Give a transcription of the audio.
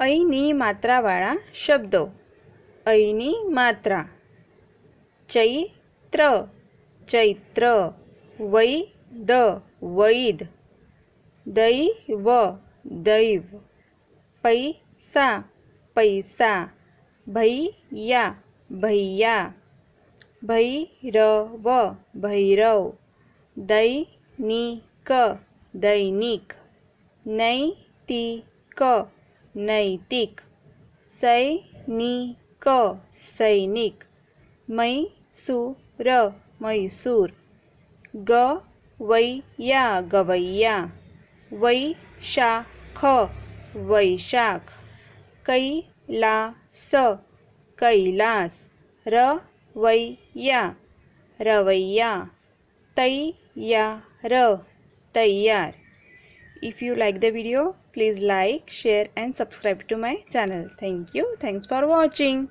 Anne मात्रावाळा शब्द Anne मात्रा चैत्र why the वैद दैव दैव पैसा पैसा भैया भैया भैरव भैरव दैनिक दैनिक नैतिक नैतिक सैनिक सैनिक मैसूर मैसूर गवैया गवैया वैशाख वैशाख कैलास कैलास रवैया रवैया र तैयार if you like the video Please like, share and subscribe to my channel. Thank you. Thanks for watching.